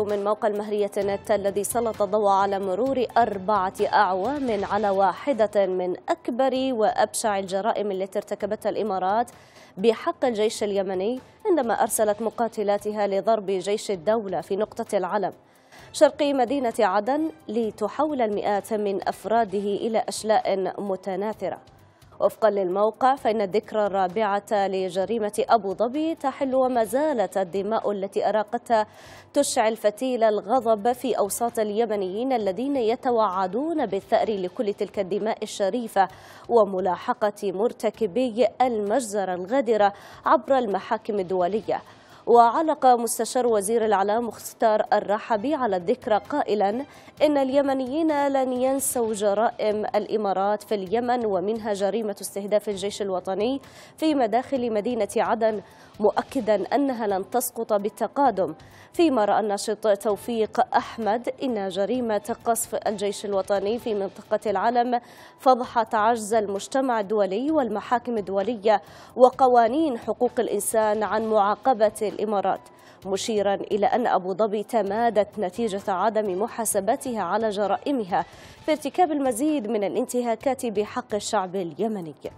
من موقع المهرية نت الذي سلط الضوء على مرور أربعة أعوام على واحدة من أكبر وأبشع الجرائم التي ارتكبتها الإمارات بحق الجيش اليمني عندما أرسلت مقاتلاتها لضرب جيش الدولة في نقطة العلم شرقي مدينة عدن لتحول المئات من أفراده إلى أشلاء متناثرة وفقا للموقع فإن الذكرى الرابعة لجريمة أبو ظبي تحل وما زالت الدماء التي أراقتها تشعل فتيل الغضب في أوساط اليمنيين الذين يتوعدون بالثأر لكل تلك الدماء الشريفة وملاحقة مرتكبي المجزرة الغادرة عبر المحاكم الدولية وعلق مستشار وزير الإعلام مختار الرحبي على الذكرى قائلا إن اليمنيين لن ينسوا جرائم الإمارات في اليمن ومنها جريمة استهداف الجيش الوطني في مداخل مدينة عدن مؤكدا أنها لن تسقط بالتقادم فيما رأى الناشط توفيق أحمد إن جريمة قصف الجيش الوطني في منطقة العلم فضحت عجز المجتمع الدولي والمحاكم الدولية وقوانين حقوق الإنسان عن معاقبة الإمارات مشيرا إلى أن أبو ظبي تمادت نتيجة عدم محاسبتها على جرائمها في ارتكاب المزيد من الانتهاكات بحق الشعب اليمني